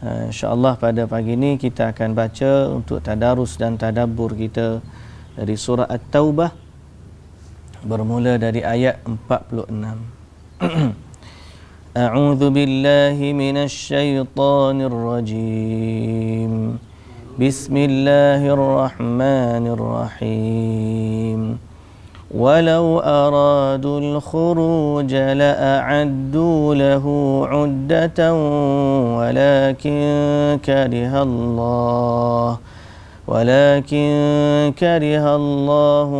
Eh, InsyaAllah pada pagi ini kita akan baca untuk tadarus dan tadabbur kita dari surah At-Taubah bermula dari ayat 46. A'udzu billahi minasy syaithanir rajim. Bismillahirrahmanirrahim. ولو أرادوا الخروج لأعدوا له عدة ولكن كره الله ولكن كره الله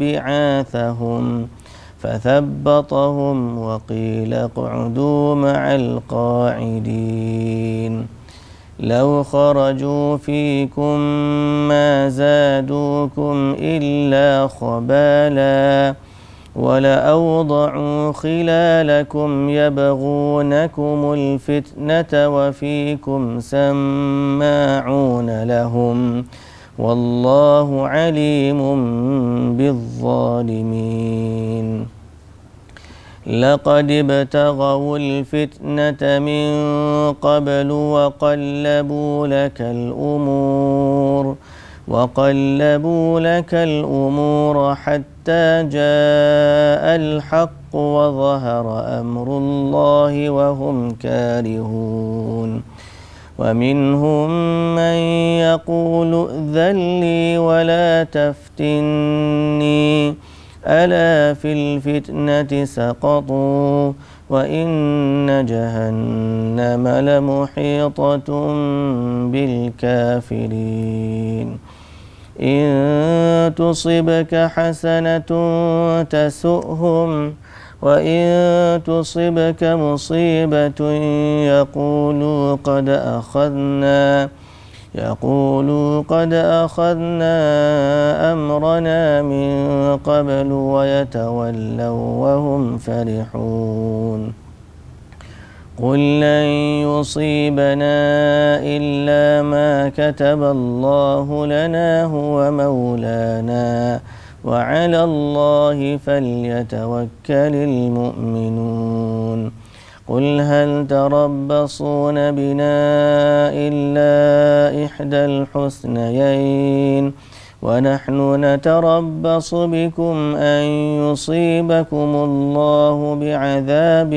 بعاثهم فثبطهم وقيل اقعدوا مع القاعدين لو خرجوا فيكم ما زادوكم إلا خبالا ولأوضعوا خلالكم يبغونكم الفتنة وفيكم سماعون لهم والله عليم بالظالمين لقد ابتغوا الفتنة من قبل وقلبوا لك الأمور وقلبوا لك الأمور حتى جاء الحق وظهر أمر الله وهم كارهون ومنهم من يقول ائذن لي ولا تفتني ألا في الفتنة سقطوا وإن جهنم لمحيطة بالكافرين إن تصبك حسنة تسؤهم وإن تصبك مصيبة يقولوا قد أخذنا يقولوا قد أخذنا أمرنا من قبل ويتولوا وهم فرحون قل لن يصيبنا إلا ما كتب الله لنا هو مولانا وعلى الله فليتوكل المؤمنون قل هل تربصون بنا إلا إحدى الحسنيين ونحن نتربص بكم أن يصيبكم الله بعذاب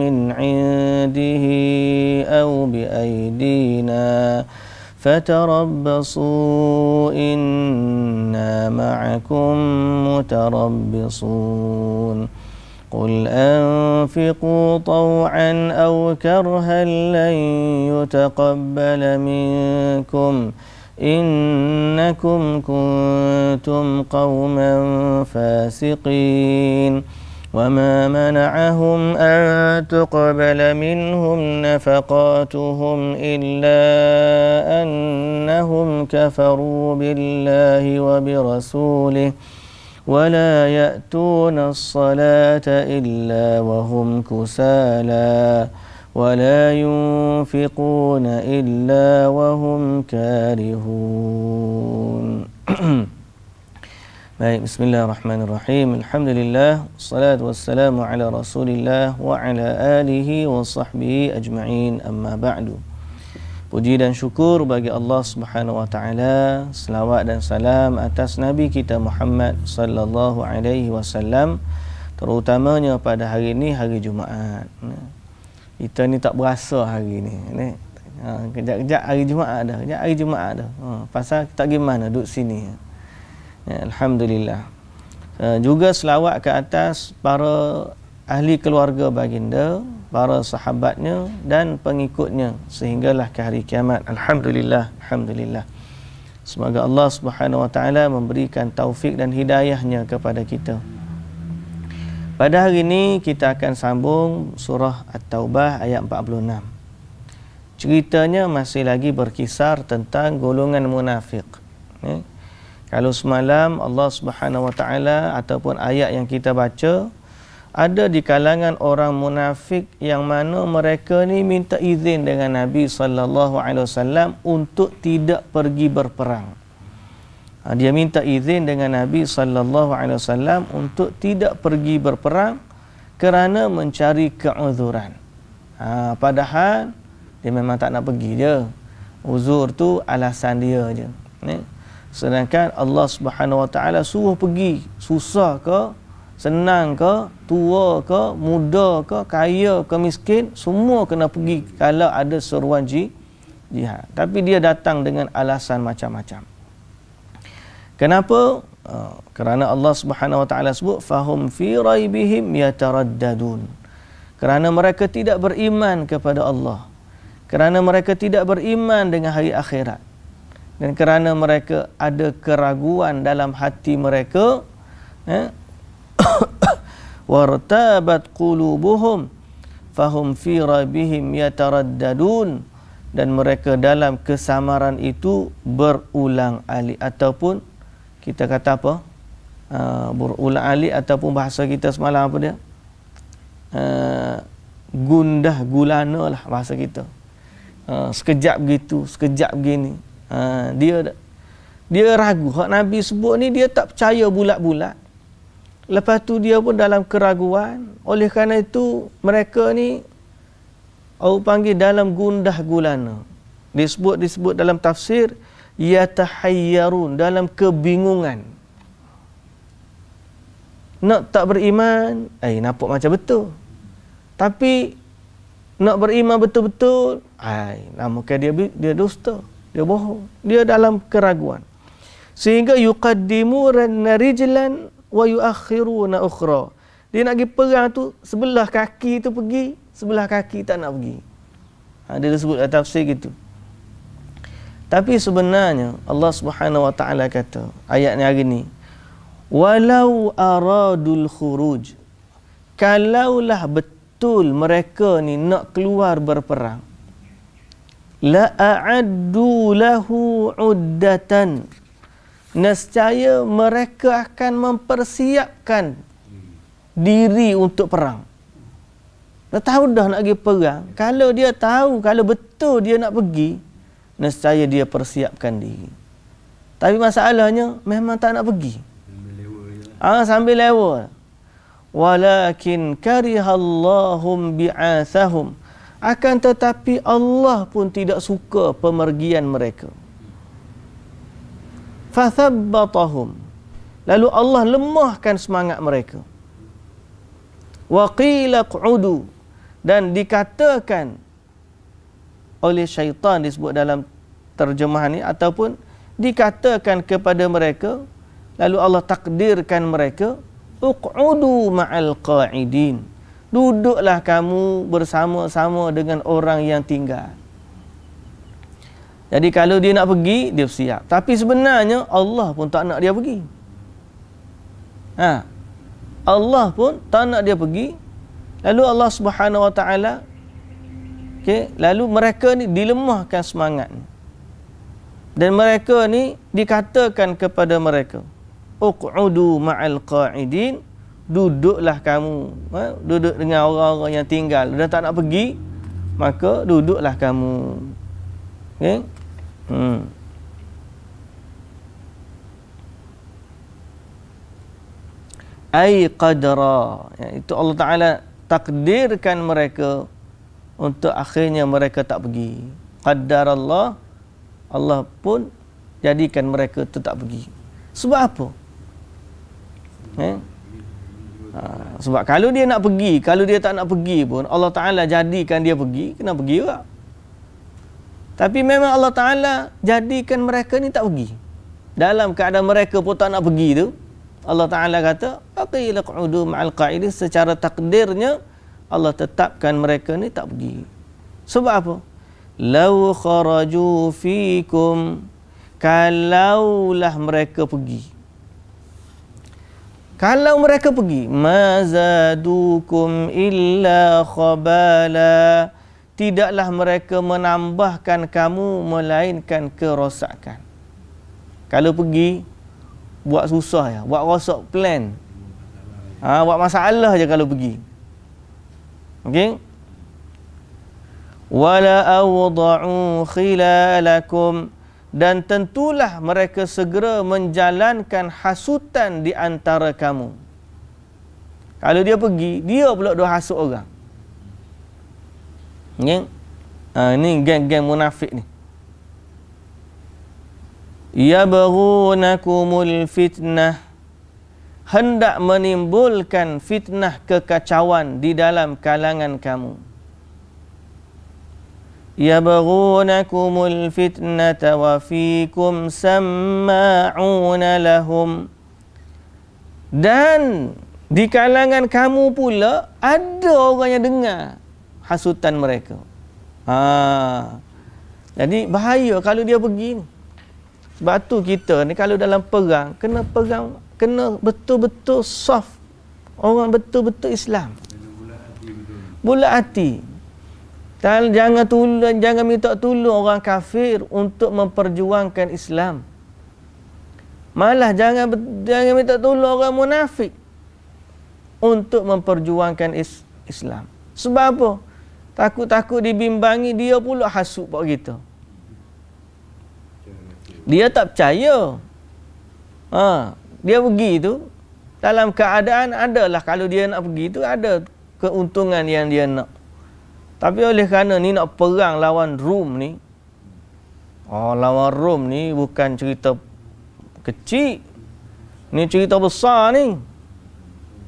من عنده أو بأيدينا فتربصوا إنا معكم متربصون قل أنفقوا طوعا أو كرها لن يتقبل منكم إنكم كنتم قوما فاسقين وما منعهم أن تقبل منهم نفقاتهم إلا أنهم كفروا بالله وبرسوله ولا يأتون الصلاة إلا وهم كسالى ولا ينفقون إلا وهم كارهون طيب، بسم الله الرحمن الرحيم الحمد لله والصلاة والسلام على رسول الله وعلى آله وصحبه أجمعين أما بعد Puji dan syukur bagi Allah Subhanahu wa taala. Selawat dan salam atas Nabi kita Muhammad sallallahu alaihi wasallam. Terutamanya pada hari ini hari Jumaat. Ya. Kita ni tak berasa hari ni. Ni ha, kejap-kejap hari Jumaat dah. Kejap hari Jumaat dah. Ha, pasal kita gimana duduk sini. Ya, Alhamdulillah. Ha, juga selawat ke atas para ahli keluarga baginda para sahabatnya dan pengikutnya sehinggalah ke hari kiamat. Alhamdulillah, alhamdulillah. Semoga Allah Subhanahu Wa Taala memberikan taufik dan hidayahnya kepada kita. Pada hari ini kita akan sambung surah At-Taubah ayat 46. Ceritanya masih lagi berkisar tentang golongan munafik. Ya. Kalau semalam Allah Subhanahu Wa Taala ataupun ayat yang kita baca ada di kalangan orang munafik yang mana mereka ni minta izin dengan Nabi sallallahu alaihi wasallam untuk tidak pergi berperang. Ha, dia minta izin dengan Nabi sallallahu alaihi wasallam untuk tidak pergi berperang kerana mencari keuzuran. Ha, padahal dia memang tak nak pergi je. Uzur tu alasan dia je. Sedangkan Allah Subhanahu Wa Taala suruh pergi, susah ke? senang ke, tua ke, muda ke, kaya ke, miskin, semua kena pergi kalau ada seruan jihad. Tapi dia datang dengan alasan macam-macam. Kenapa? Ah, kerana Allah Subhanahu Wa Taala sebut fahum fi raibihim yataraddadun. Kerana mereka tidak beriman kepada Allah. Kerana mereka tidak beriman dengan hari akhirat. Dan kerana mereka ada keraguan dalam hati mereka, eh, wartabat qulubuhum fahum fi rabihim yataraddadun dan mereka dalam kesamaran itu berulang alik ataupun kita kata apa uh, berulang alik ataupun bahasa kita semalam apa dia uh, gundah gulana lah bahasa kita uh, sekejap begitu sekejap begini uh, dia dia ragu kalau nabi sebut ni dia tak percaya bulat-bulat Lepas tu dia pun dalam keraguan. Oleh kerana itu mereka ni aku panggil dalam gundah gulana. Disebut disebut dalam tafsir yatahayyarun dalam kebingungan. Nak tak beriman, eh nampak macam betul. Tapi nak beriman betul-betul, eh ke dia dia dusta, dia bohong. Dia dalam keraguan. Sehingga yuqaddimu ran rijlan wa yuakhiruna ukhra. Dia nak pergi perang tu sebelah kaki tu pergi, sebelah kaki tak nak pergi. Ha, dia sebut dalam tafsir gitu. Tapi sebenarnya Allah Subhanahu wa taala kata ayat ni hari ni walau aradul khuruj kalaulah betul mereka ni nak keluar berperang la a'addu lahu uddatan nescaya mereka akan mempersiapkan diri untuk perang. Dah tahu dah nak pergi perang. Kalau dia tahu, kalau betul dia nak pergi, nescaya dia persiapkan diri. Tapi masalahnya memang tak nak pergi. Lah. Ah ha, sambil lewa. Walakin karihallahum bi'athahum. Akan tetapi Allah pun tidak suka pemergian mereka fathabbatahum. Lalu Allah lemahkan semangat mereka. Wa qila qudu dan dikatakan oleh syaitan disebut dalam terjemahan ini ataupun dikatakan kepada mereka lalu Allah takdirkan mereka uqudu ma'al qa'idin duduklah kamu bersama-sama dengan orang yang tinggal jadi kalau dia nak pergi, dia siap. Tapi sebenarnya Allah pun tak nak dia pergi. Ha. Allah pun tak nak dia pergi. Lalu Allah Subhanahu Wa Taala okay, lalu mereka ni dilemahkan semangat. Dan mereka ni dikatakan kepada mereka, "Uqudu ma'al qa'idin." Duduklah kamu, ha? duduk dengan orang-orang yang tinggal. Dah tak nak pergi, maka duduklah kamu. okay. Hmm. ai qadra iaitu ya, Allah Taala takdirkan mereka untuk akhirnya mereka tak pergi qadar Allah Allah pun jadikan mereka tu tak pergi sebab apa eh? ha, sebab kalau dia nak pergi kalau dia tak nak pergi pun Allah Taala jadikan dia pergi kena pergi juga tapi memang Allah Ta'ala jadikan mereka ni tak pergi. Dalam keadaan mereka pun tak nak pergi tu, Allah Ta'ala kata, Faqilak udu ma'al qa'idi secara takdirnya, Allah tetapkan mereka ni tak pergi. Sebab apa? Lau kharaju fikum, kalaulah mereka pergi. Kalau mereka pergi, mazadukum illa khabalah, tidaklah mereka menambahkan kamu melainkan kerosakan. Kalau pergi buat susah ya, buat rosak plan. ha, buat masalah je kalau pergi. Okey? Wala awda'u khilalakum dan tentulah mereka segera menjalankan hasutan di antara kamu. Kalau dia pergi, dia pula dah hasut orang. Okay? Ha, ah, ini geng-geng munafik ni. Yabghunakumul fitnah hendak menimbulkan fitnah kekacauan di dalam kalangan kamu. Yabghunakumul fitnah wa fiikum samma'un lahum dan di kalangan kamu pula ada orang yang dengar hasutan mereka. Ha. Jadi bahaya kalau dia pergi. Sebab tu kita ni kalau dalam perang, kena perang, kena betul-betul soft. Orang betul-betul Islam. Bula hati. Dan jangan tolong, jangan minta tolong orang kafir untuk memperjuangkan Islam. Malah jangan jangan minta tolong orang munafik untuk memperjuangkan is, Islam. Sebab apa? Takut-takut dibimbangi dia pula hasut buat kita. Dia tak percaya. Ha, dia pergi tu dalam keadaan adalah kalau dia nak pergi tu ada keuntungan yang dia nak. Tapi oleh kerana ni nak perang lawan Rom ni. Oh lawan Rom ni bukan cerita kecil. Ni cerita besar ni.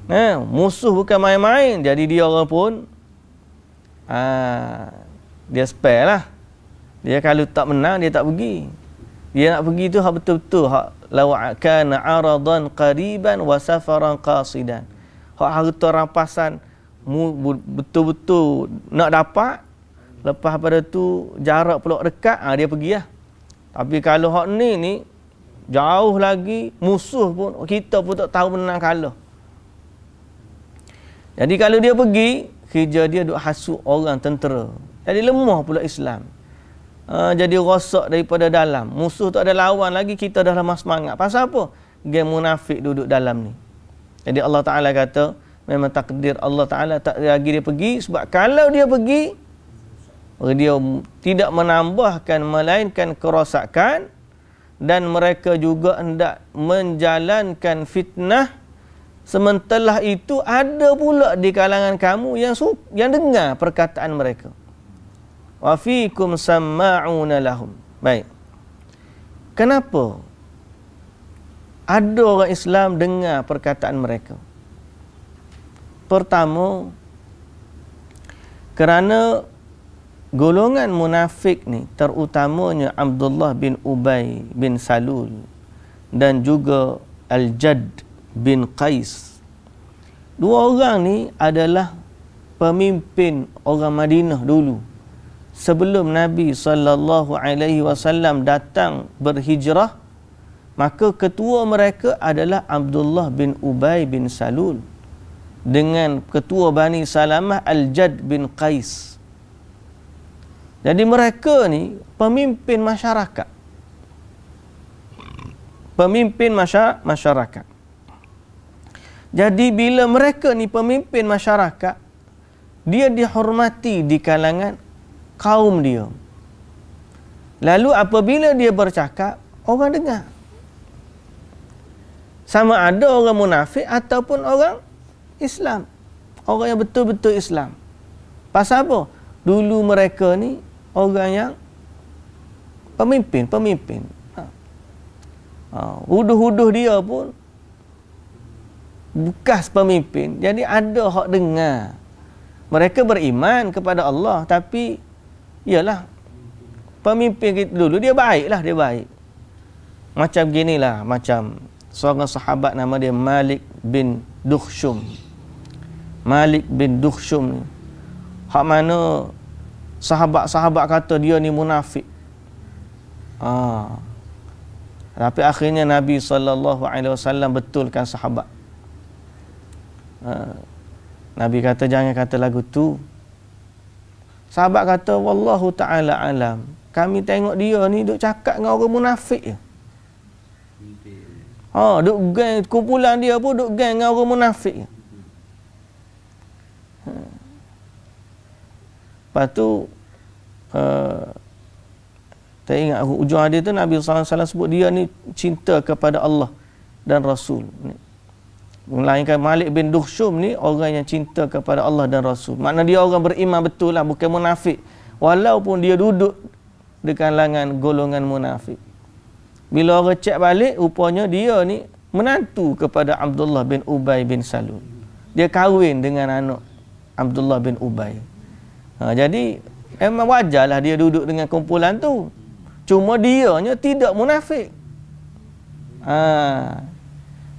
Eh, musuh bukan main-main. Jadi dia orang pun Ha, dia spare lah. Dia kalau tak menang, dia tak pergi. Dia nak pergi tu hak betul-betul hak lawa'kan aradan qariban wa safaran qasidan. Hak harta rampasan betul-betul nak dapat lepas pada tu jarak pula dekat ha, dia pergi lah. Tapi kalau hak ni ni jauh lagi musuh pun kita pun tak tahu menang kalah. Jadi kalau dia pergi kerja dia duk hasut orang tentera. Jadi lemah pula Islam. Uh, jadi rosak daripada dalam. Musuh tu ada lawan lagi, kita dah lemah semangat. Pasal apa? Geng munafik duduk dalam ni. Jadi Allah Ta'ala kata, memang takdir Allah Ta'ala tak lagi dia pergi. Sebab kalau dia pergi, dia tidak menambahkan, melainkan kerosakan. Dan mereka juga hendak menjalankan fitnah. Sementara itu ada pula di kalangan kamu yang yang dengar perkataan mereka. Wa fiikum samma'una lahum. Baik. Kenapa? Ada orang Islam dengar perkataan mereka. Pertama, kerana golongan munafik ni terutamanya Abdullah bin Ubay bin Salul dan juga Al-Jadd bin Qais. Dua orang ni adalah pemimpin orang Madinah dulu. Sebelum Nabi sallallahu alaihi wasallam datang berhijrah, maka ketua mereka adalah Abdullah bin Ubay bin Salul dengan ketua Bani Salamah Al-Jad bin Qais. Jadi mereka ni pemimpin masyarakat. Pemimpin masyarakat. Jadi bila mereka ni pemimpin masyarakat, dia dihormati di kalangan kaum dia. Lalu apabila dia bercakap, orang dengar. Sama ada orang munafik ataupun orang Islam. Orang yang betul-betul Islam. Pasal apa? Dulu mereka ni orang yang pemimpin, pemimpin. Ha. Ha. Huduh-huduh dia pun bekas pemimpin jadi ada hak dengar mereka beriman kepada Allah tapi iyalah pemimpin kita dulu dia baiklah dia baik macam ginilah macam seorang sahabat nama dia Malik bin Dukhshum Malik bin Dukhshum ni hak mana sahabat-sahabat kata dia ni munafik ah tapi akhirnya Nabi SAW betulkan sahabat Ha. Nabi kata jangan kata lagu tu. Sahabat kata wallahu taala alam. Kami tengok dia ni duk cakap dengan orang munafik je. Ha, duk geng kumpulan dia pun duk geng dengan orang munafik je. Ha. Lepas tu uh, Teringat ingat hujung hadis tu Nabi SAW sebut dia ni cinta kepada Allah dan Rasul. Ni. Melainkan Malik bin Duhsyum ni orang yang cinta kepada Allah dan Rasul. Maknanya dia orang beriman betul lah, bukan munafik. Walaupun dia duduk di kalangan golongan munafik. Bila orang cek balik, rupanya dia ni menantu kepada Abdullah bin Ubay bin Salul. Dia kahwin dengan anak Abdullah bin Ubay. Ha, jadi, memang wajarlah dia duduk dengan kumpulan tu. Cuma dia dianya tidak munafik. Haa...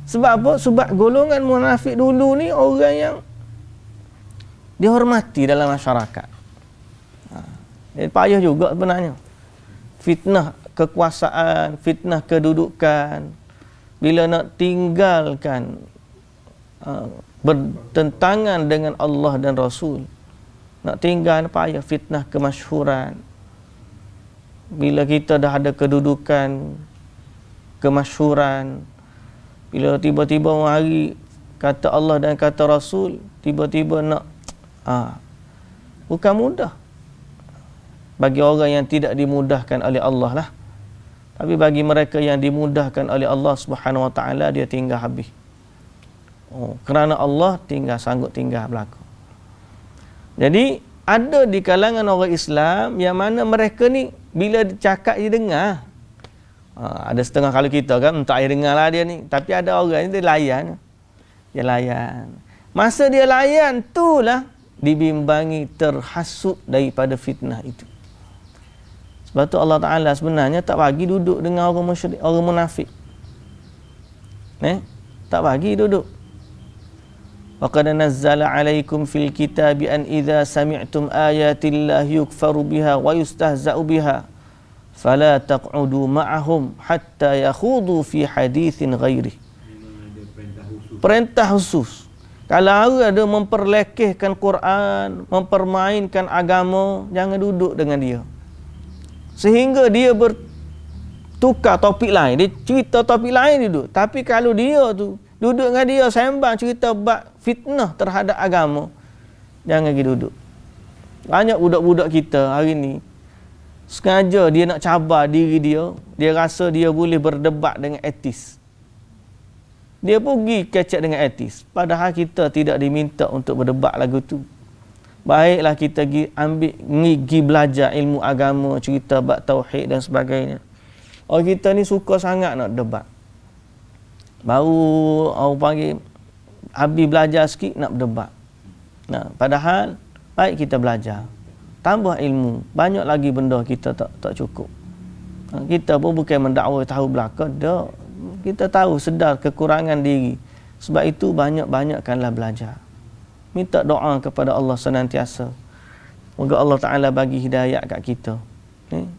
Sebab apa? Sebab golongan munafik dulu ni orang yang dihormati dalam masyarakat. Jadi ha. payah juga sebenarnya. Fitnah kekuasaan, fitnah kedudukan. Bila nak tinggalkan ha, bertentangan dengan Allah dan Rasul. Nak tinggalkan payah fitnah kemasyhuran. Bila kita dah ada kedudukan, kemasyhuran, bila tiba-tiba hari kata Allah dan kata Rasul tiba-tiba nak ha, bukan mudah bagi orang yang tidak dimudahkan oleh Allah lah tapi bagi mereka yang dimudahkan oleh Allah Subhanahu Wa Taala dia tinggal habis oh kerana Allah tinggal sanggup tinggal berlaku jadi ada di kalangan orang Islam yang mana mereka ni bila cakap dia dengar Ha, ada setengah kalau kita kan untuk air dengar lah dia ni. Tapi ada orang ni dia layan. Dia layan. Masa dia layan tu lah dibimbangi terhasut daripada fitnah itu. Sebab tu Allah Ta'ala sebenarnya tak bagi duduk dengan orang, musyri, orang munafik. Eh? Tak bagi duduk. وَقَدَ نَزَّلَ عَلَيْكُمْ فِي الْكِتَابِ أَنْ إِذَا سَمِعْتُمْ آيَاتِ اللَّهِ يُكْفَرُ بِهَا وَيُسْتَهْزَأُ بِهَا فلا تقعدوا معهم حتى يخوضوا في حديث غيره perintah khusus. Kalau hari ada memperlekehkan Quran, mempermainkan agama, jangan duduk dengan dia. Sehingga dia bertukar topik lain. Dia cerita topik lain dia duduk. Tapi kalau dia tu duduk dengan dia sembang cerita bab fitnah terhadap agama, jangan pergi duduk. Banyak budak-budak kita hari ini Sengaja dia nak cabar diri dia. Dia rasa dia boleh berdebat dengan etis. Dia pun pergi kecek dengan etis. Padahal kita tidak diminta untuk berdebat lagu tu. Baiklah kita pergi ambil, pergi belajar ilmu agama, cerita bab tauhid dan sebagainya. Oh kita ni suka sangat nak debat. Baru orang panggil habis belajar sikit nak berdebat. Nah, padahal baik kita belajar tambah ilmu banyak lagi benda kita tak tak cukup ha, kita pun bukan mendakwa tahu belaka dak kita tahu sedar kekurangan diri sebab itu banyak-banyakkanlah belajar minta doa kepada Allah senantiasa moga Allah taala bagi hidayah kat kita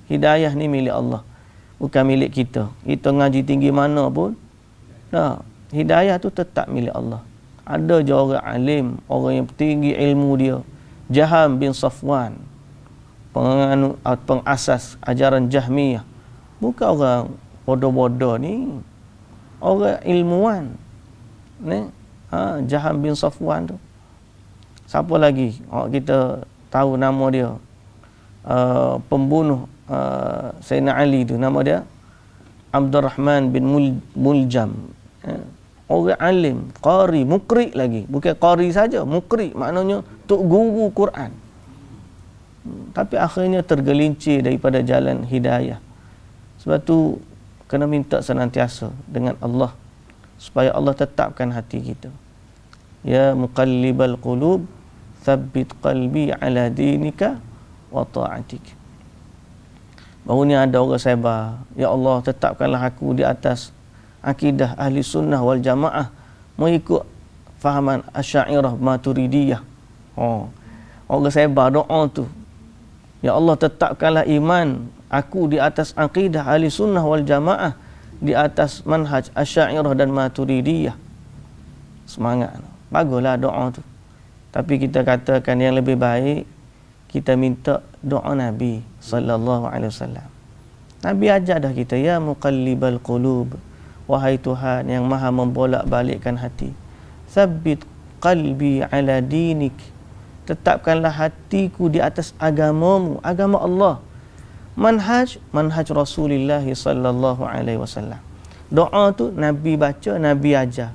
hidayah ni milik Allah bukan milik kita kita ngaji tinggi mana pun dah hidayah tu tetap milik Allah ada je orang alim orang yang tinggi ilmu dia Jaham bin Safwan penganu, ah, pengasas ajaran Jahmiyah. Bukan orang bodoh-bodoh ni. Orang ilmuwan. Ni, ha, Jahan bin Safwan tu. Siapa lagi? Oh, kita tahu nama dia. Uh, pembunuh uh, Sayyidina Ali tu nama dia Abdul Rahman bin Mul Muljam. Eh, orang alim, qari, mukri lagi. Bukan qari saja, mukri maknanya tok guru Quran tapi akhirnya tergelincir daripada jalan hidayah sebab tu kena minta senantiasa dengan Allah supaya Allah tetapkan hati kita ya muqallibal qulub thabbit qalbi ala dinika wa ta'atik bahawa ni ada orang sabar ya Allah tetapkanlah aku di atas akidah ahli sunnah wal jamaah mengikut fahaman asyairah maturidiyah oh. orang sabar doa tu Ya Allah tetapkanlah iman aku di atas aqidah ahli sunnah wal jamaah di atas manhaj asyairah dan maturidiyah semangat baguslah doa tu tapi kita katakan yang lebih baik kita minta doa Nabi sallallahu alaihi wasallam Nabi ajak dah kita ya muqallibal qulub wahai Tuhan yang maha membolak-balikkan hati sabbit qalbi ala dinik tetapkanlah hatiku di atas agamamu agama Allah manhaj manhaj Rasulullah sallallahu alaihi wasallam doa tu nabi baca nabi ajar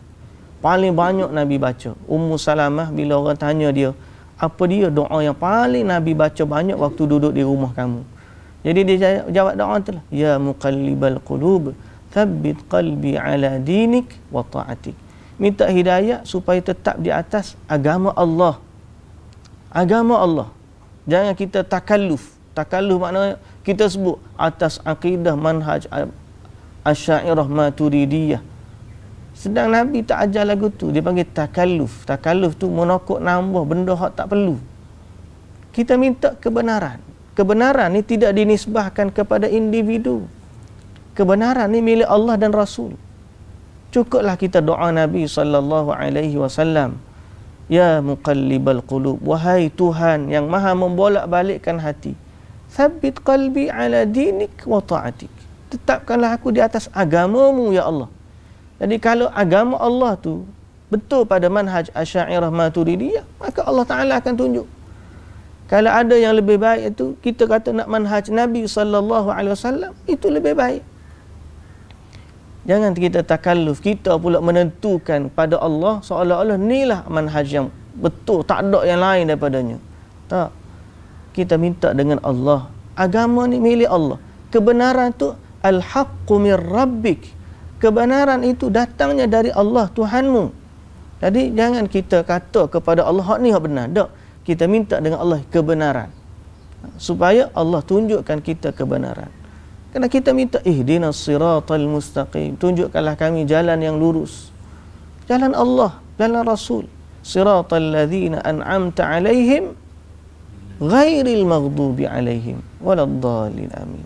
paling banyak nabi baca ummu salamah bila orang tanya dia apa dia doa yang paling nabi baca banyak waktu duduk di rumah kamu jadi dia jawab doa tu lah ya muqallibal qulub thabbit qalbi ala dinik wa ta'atik minta hidayah supaya tetap di atas agama Allah agama Allah. Jangan kita takalluf. Takalluf maknanya kita sebut atas akidah manhaj asy'ariyah maturidiyah. Sedang Nabi tak ajar lagu tu, dia panggil takalluf. Takalluf tu menokok nambah benda hak tak perlu. Kita minta kebenaran. Kebenaran ni tidak dinisbahkan kepada individu. Kebenaran ni milik Allah dan Rasul. Cukuplah kita doa Nabi sallallahu alaihi wasallam. Ya muqallibal qulub Wahai Tuhan yang maha membolak balikkan hati Thabit qalbi ala dinik wa ta'atik Tetapkanlah aku di atas agamamu ya Allah Jadi kalau agama Allah tu Betul pada manhaj asyairah maturidiyah Maka Allah Ta'ala akan tunjuk Kalau ada yang lebih baik itu Kita kata nak manhaj Nabi SAW Itu lebih baik Jangan kita takalluf, kita pula menentukan pada Allah seolah-olah inilah manhaj yang betul, tak ada yang lain daripadanya. Tak. Kita minta dengan Allah. Agama ni milik Allah. Kebenaran tu al-haqqu mir rabbik. Kebenaran itu datangnya dari Allah Tuhanmu. Jadi jangan kita kata kepada Allah hak ni hak benar. Tak. Kita minta dengan Allah kebenaran. Supaya Allah tunjukkan kita kebenaran. Kerana kita minta ihdinas siratal mustaqim. Tunjukkanlah kami jalan yang lurus. Jalan Allah, jalan Rasul. Siratal ladzina an'amta 'alaihim ghairil maghdubi 'alaihim waladdallin. Amin.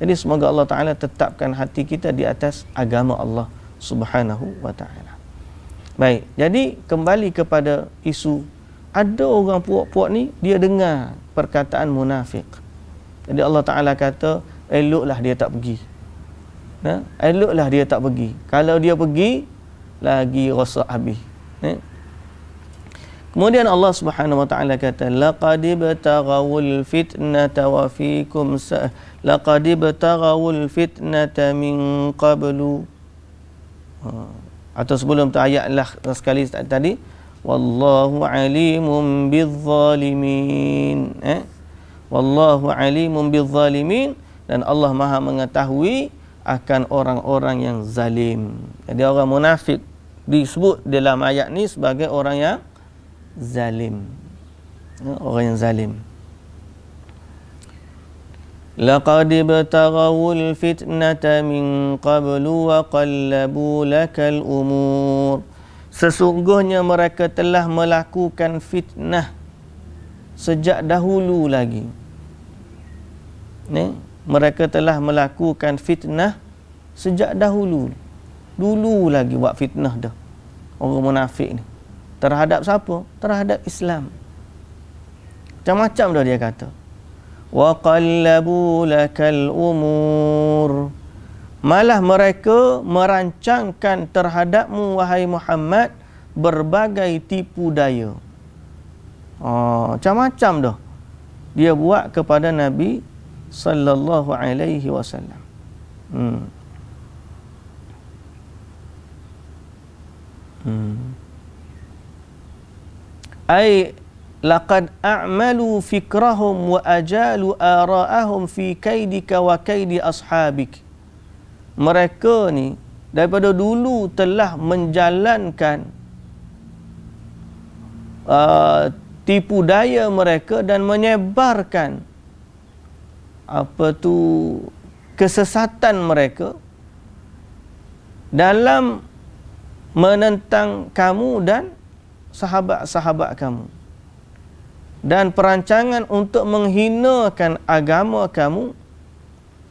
Jadi semoga Allah Taala tetapkan hati kita di atas agama Allah Subhanahu wa taala. Baik, jadi kembali kepada isu ada orang puak-puak ni dia dengar perkataan munafik. Jadi Allah Taala kata, eloklah dia tak pergi ya? eloklah dia tak pergi kalau dia pergi lagi rosak habis ya? kemudian Allah Subhanahu wa taala kata laqad ibtaghawul fitnata wa fiikum laqad ibtaghawul fitnata min qablu ha. atau sebelum tu ayat lah sekali tadi wallahu alimun bizzalimin eh wallahu alimun bizzalimin dan Allah Maha mengetahui akan orang-orang yang zalim. Jadi orang munafik disebut dalam ayat ni sebagai orang yang zalim. Ya, orang yang zalim. لقد ابتغوا الفتنة من قبل وقلبوا لك umur. Sesungguhnya mereka telah melakukan fitnah sejak dahulu lagi. Ini mereka telah melakukan fitnah sejak dahulu dulu lagi buat fitnah dah orang munafik ni terhadap siapa terhadap Islam macam-macam dah dia kata wa qallabu lakal umur malah mereka merancangkan terhadapmu wahai Muhammad berbagai tipu daya. Ah, macam-macam dah. Dia buat kepada Nabi sallallahu alaihi wasallam. Hmm. Hmm. Ai laqad a'malu fikrahum wa ajalu ara'ahum fi kaidika wa kaidi ashabik. Mereka ni daripada dulu telah menjalankan uh, tipu daya mereka dan menyebarkan apa tu kesesatan mereka dalam menentang kamu dan sahabat-sahabat kamu dan perancangan untuk menghinakan agama kamu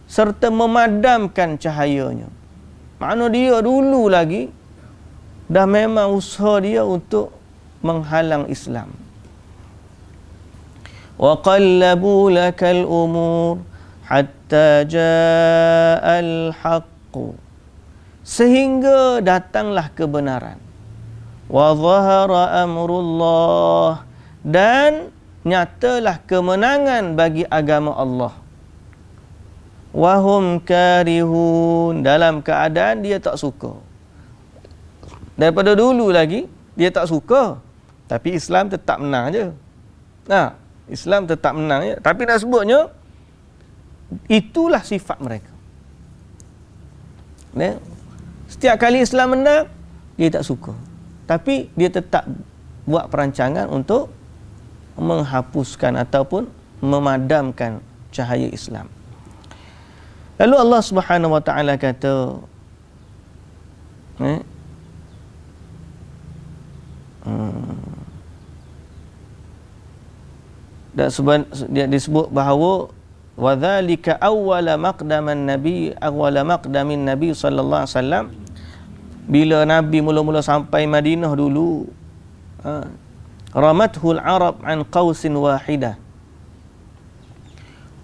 serta memadamkan cahayanya. Mana dia dulu lagi dah memang usaha dia untuk menghalang Islam. وقلبوا لك الأمور حتى جاء الحق sehingga datanglah kebenaran wa zahara amrullah dan nyatalah kemenangan bagi agama Allah wahum karihun dalam keadaan dia tak suka daripada dulu lagi dia tak suka tapi Islam tetap menang je nah Islam tetap menang ya. Tapi nak sebutnya itulah sifat mereka. Ya. Setiap kali Islam menang, dia tak suka. Tapi dia tetap buat perancangan untuk menghapuskan ataupun memadamkan cahaya Islam. Lalu Allah Subhanahu Wa Taala kata, ya. Hmm dan seben, dia disebut bahawa wadzalika awwala maqdaman nabi awwala maqdamin nabi sallallahu alaihi wasallam bila nabi mula-mula sampai Madinah dulu ha, ramathu al-arab an qausin wahidah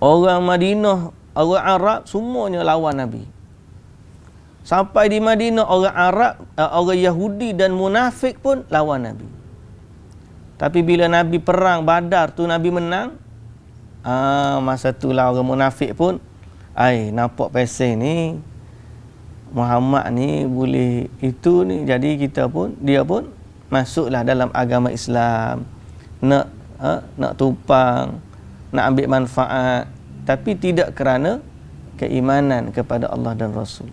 orang Madinah orang Arab semuanya lawan nabi sampai di Madinah orang Arab eh, orang Yahudi dan munafik pun lawan nabi tapi bila Nabi perang badar tu Nabi menang ah, Masa tu lah orang munafik pun Ay, Nampak pesen ni Muhammad ni boleh itu ni Jadi kita pun dia pun masuklah dalam agama Islam Nak eh, nak tumpang Nak ambil manfaat Tapi tidak kerana keimanan kepada Allah dan Rasul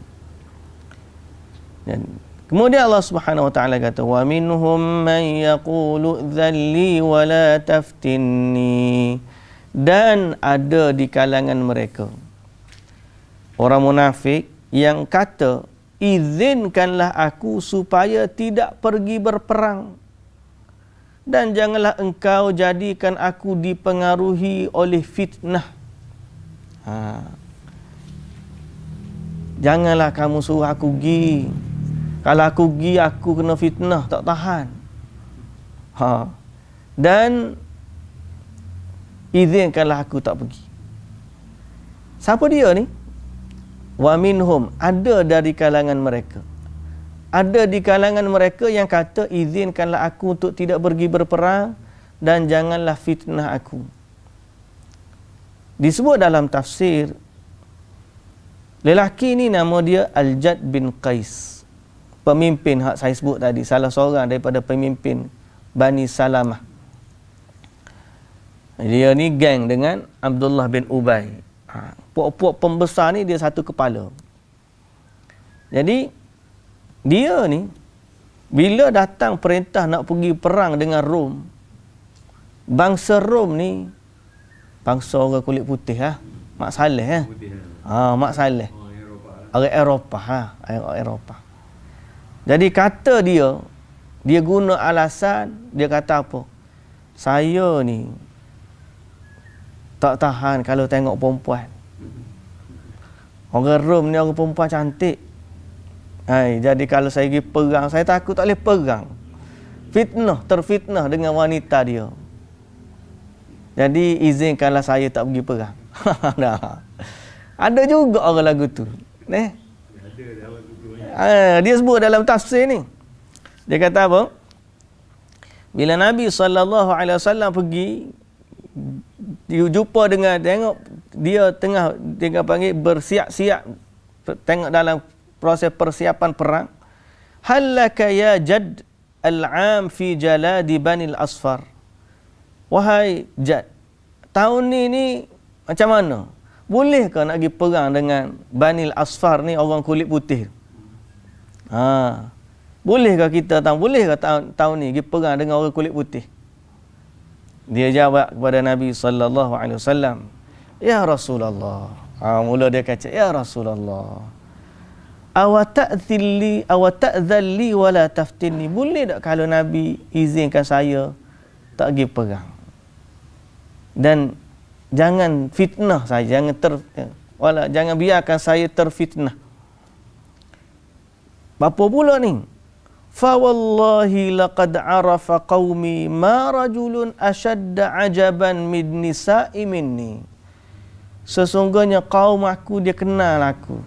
Dan Kemudian Allah Subhanahu wa taala kata wa minhum man yaqulu dhalli wa la taftinni dan ada di kalangan mereka orang munafik yang kata izinkanlah aku supaya tidak pergi berperang dan janganlah engkau jadikan aku dipengaruhi oleh fitnah ha. janganlah kamu suruh aku pergi kalau aku pergi aku kena fitnah tak tahan. Ha. Dan izin kalau aku tak pergi. Siapa dia ni? Wa minhum ada dari kalangan mereka. Ada di kalangan mereka yang kata izinkanlah aku untuk tidak pergi berperang dan janganlah fitnah aku. Disebut dalam tafsir lelaki ini nama dia Al-Jad bin Qais pemimpin hak saya sebut tadi salah seorang daripada pemimpin Bani Salamah dia ni geng dengan Abdullah bin Ubay ha, puak-puak pembesar ni dia satu kepala jadi dia ni bila datang perintah nak pergi perang dengan Rom bangsa Rom ni bangsa orang kulit putih ha? mak saleh ha? ha, mak saleh oh, orang Eropah ha? orang Eropah jadi kata dia, dia guna alasan, dia kata apa? Saya ni tak tahan kalau tengok perempuan. Orang rum ni orang perempuan cantik. Hai, jadi kalau saya pergi perang, saya takut tak boleh perang. Fitnah, terfitnah dengan wanita dia. Jadi izinkanlah saya tak pergi perang. ada juga orang lagu tu. Eh? Ada, ada. Ah, dia sebut dalam tafsir ni. Dia kata apa? Bila Nabi saw alaihi wasallam pergi jumpa dengan tengok dia tengah tengah panggil bersiap-siap tengok dalam proses persiapan perang. Halaka ya jad al-am fi jaladi banil asfar. Wahai jad, tahun ni ni macam mana? Bolehkah nak pergi perang dengan Banil Asfar ni orang kulit putih? Ha. Bolehkah kita tahun, bolehkah tahun, tahun ni pergi perang dengan orang kulit putih? Dia jawab kepada Nabi sallallahu alaihi wasallam, "Ya Rasulullah." Ha, mula dia kata, "Ya Rasulullah." awa awa Awata'dhilli awata'dhalli wala taftinni. Boleh tak kalau Nabi izinkan saya tak pergi perang? Dan jangan fitnah saya, jangan ter wala jangan biarkan saya terfitnah. Apa pula ni? Fa wallahi laqad arafa qaumi ma rajulun ashadda ajaban min nisa'i minni. Sesungguhnya kaum aku dia kenal aku.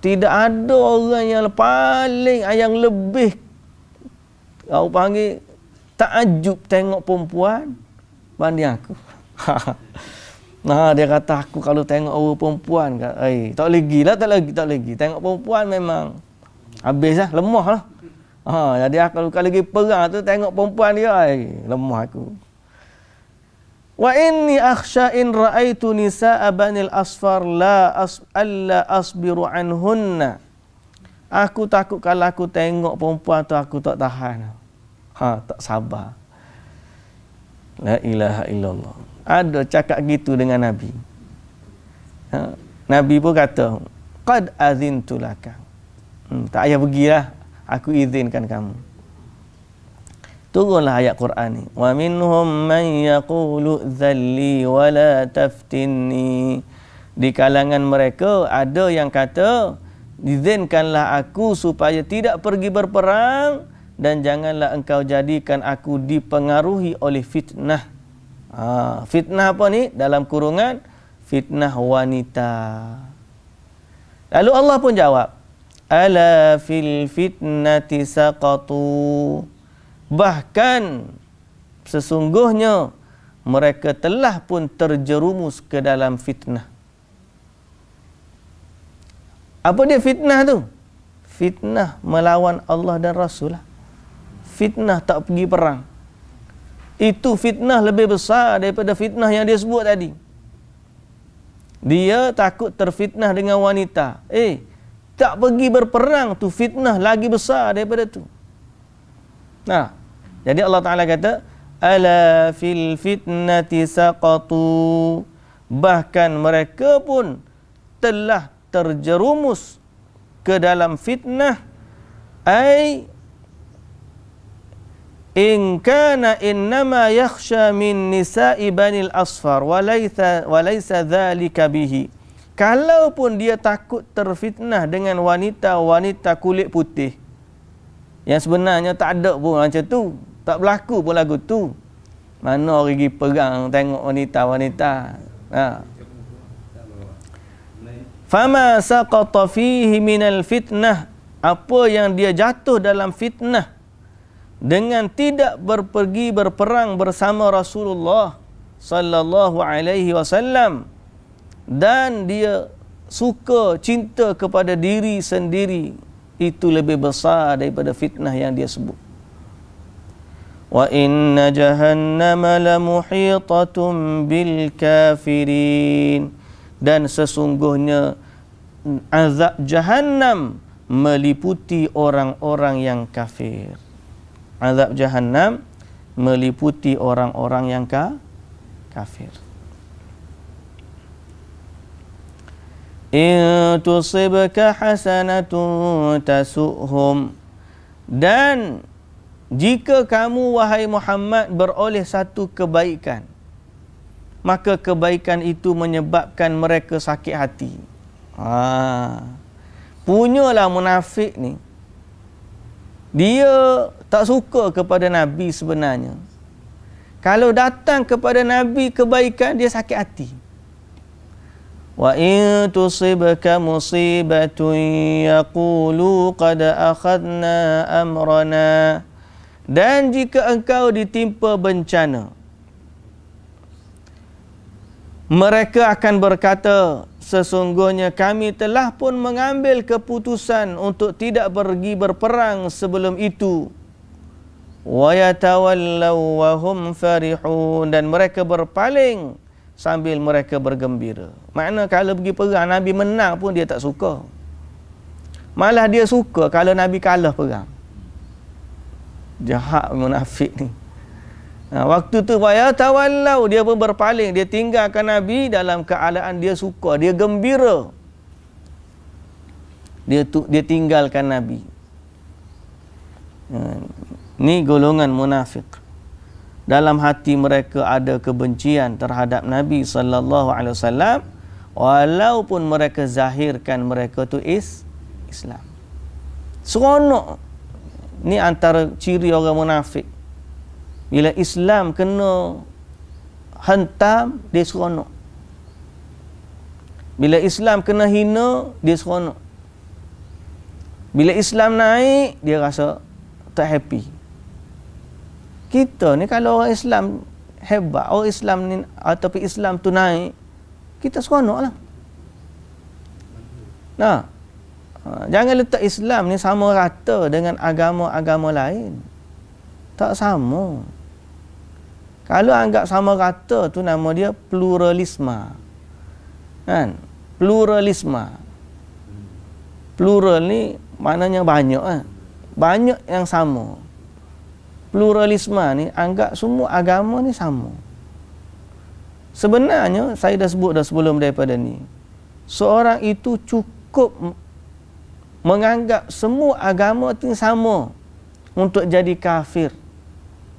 Tidak ada orang yang paling yang lebih kau panggil takjub tengok perempuan banding aku. nah dia kata aku kalau tengok orang perempuan eh tak lagi lah tak lagi tak lagi tengok perempuan memang Habis lah, lemah lah. Ha, jadi aku, kalau lagi perang tu tengok perempuan dia, ay, lemah aku. Wa inni akhsha in ra'aitu nisa'a banil asfar la as alla asbiru anhunna. Aku takut kalau aku tengok perempuan tu aku tak tahan. Ha, tak sabar. La ilaha illallah. Ada cakap gitu dengan Nabi. Ha, Nabi pun kata, qad azintu lakam. Hmm, tak ayah pergilah. Aku izinkan kamu. Turunlah ayat Quran ni. Wa minhum man yaqulu dhalli wa la taftinni. Di kalangan mereka ada yang kata, izinkanlah aku supaya tidak pergi berperang dan janganlah engkau jadikan aku dipengaruhi oleh fitnah. Ha, fitnah apa ni? Dalam kurungan fitnah wanita. Lalu Allah pun jawab, ala fil fitnati saqatu bahkan sesungguhnya mereka telah pun terjerumus ke dalam fitnah apa dia fitnah tu fitnah melawan Allah dan Rasul lah. fitnah tak pergi perang itu fitnah lebih besar daripada fitnah yang dia sebut tadi dia takut terfitnah dengan wanita eh tak pergi berperang tu fitnah lagi besar daripada tu. Nah. Jadi Allah Taala kata, ala fil fitnati saqatu. Bahkan mereka pun telah terjerumus ke dalam fitnah ai in kana innama yakhsha min nisa'i banil asfar walaysa walaysa dhalika bihi Kalaupun dia takut terfitnah dengan wanita-wanita kulit putih. Yang sebenarnya tak ada pun macam tu. Tak berlaku pun lagu tu. Mana orang pergi pegang tengok wanita-wanita. Ha. Fama saqata fihi minal fitnah. Apa yang dia jatuh dalam fitnah. Dengan tidak berpergi berperang bersama Rasulullah sallallahu alaihi wasallam dan dia suka cinta kepada diri sendiri itu lebih besar daripada fitnah yang dia sebut wa inna jahannam la muhitatum bil kafirin dan sesungguhnya azab jahannam meliputi orang-orang yang kafir azab jahannam meliputi orang-orang yang ka kafir in tusibka hasanatun tasuhum dan jika kamu wahai Muhammad beroleh satu kebaikan maka kebaikan itu menyebabkan mereka sakit hati ha punyalah munafik ni dia tak suka kepada nabi sebenarnya kalau datang kepada nabi kebaikan dia sakit hati وإن تصبك مصيبة يقولوا قد أخذنا أمرنا dan jika engkau ditimpa bencana mereka akan berkata sesungguhnya kami telah pun mengambil keputusan untuk tidak pergi berperang sebelum itu wa yatawallaw wa hum farihun dan mereka berpaling sambil mereka bergembira. Makna kalau pergi perang Nabi menang pun dia tak suka. Malah dia suka kalau Nabi kalah perang. Jahat munafik ni. Nah, ha, waktu tu waya ya tawallau dia pun berpaling, dia tinggalkan Nabi dalam keadaan dia suka, dia gembira. Dia tu, dia tinggalkan Nabi. Ha, ni golongan munafik dalam hati mereka ada kebencian terhadap Nabi sallallahu alaihi wasallam walaupun mereka zahirkan mereka tu is Islam. Seronok ni antara ciri orang munafik. Bila Islam kena hantam dia seronok. Bila Islam kena hina dia seronok. Bila Islam naik dia rasa tak happy kita ni kalau orang Islam hebat, orang Islam ni ataupun Islam tu naik, kita seronok lah. Nah, ha, jangan letak Islam ni sama rata dengan agama-agama lain. Tak sama. Kalau anggap sama rata tu nama dia pluralisma. Kan? Pluralisme. Plural ni maknanya banyak kan? Banyak yang sama pluralisme ni anggap semua agama ni sama. Sebenarnya saya dah sebut dah sebelum daripada ni. Seorang itu cukup menganggap semua agama tu sama untuk jadi kafir.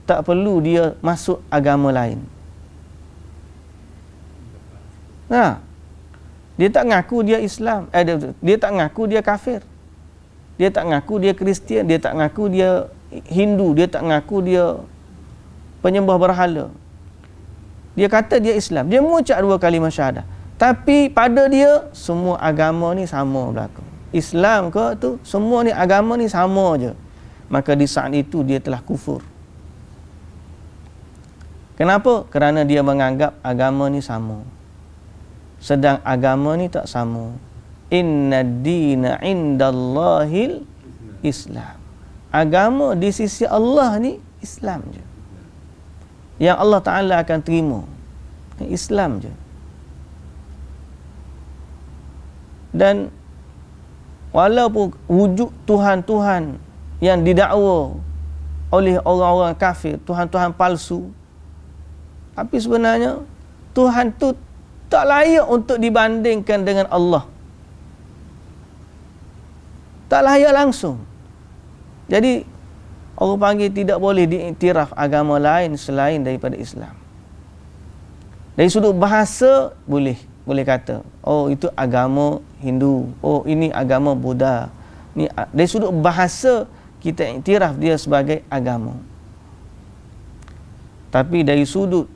Tak perlu dia masuk agama lain. Nah. Ha. Dia tak ngaku dia Islam, eh, dia, dia tak ngaku dia kafir. Dia tak ngaku dia Kristian, dia tak ngaku dia Hindu dia tak mengaku dia penyembah berhala. Dia kata dia Islam. Dia mengucap dua kalimah syahadah. Tapi pada dia semua agama ni sama berlaku. Islam ke tu semua ni agama ni sama aje. Maka di saat itu dia telah kufur. Kenapa? Kerana dia menganggap agama ni sama. Sedang agama ni tak sama. Inna dina indallahil Islam agama di sisi Allah ni Islam je. Yang Allah Ta'ala akan terima. Islam je. Dan walaupun wujud Tuhan-Tuhan yang didakwa oleh orang-orang kafir, Tuhan-Tuhan palsu, tapi sebenarnya Tuhan tu tak layak untuk dibandingkan dengan Allah. Tak layak langsung. Jadi orang panggil tidak boleh diiktiraf agama lain selain daripada Islam. Dari sudut bahasa boleh, boleh kata, oh itu agama Hindu, oh ini agama Buddha. Ni dari sudut bahasa kita iktiraf dia sebagai agama. Tapi dari sudut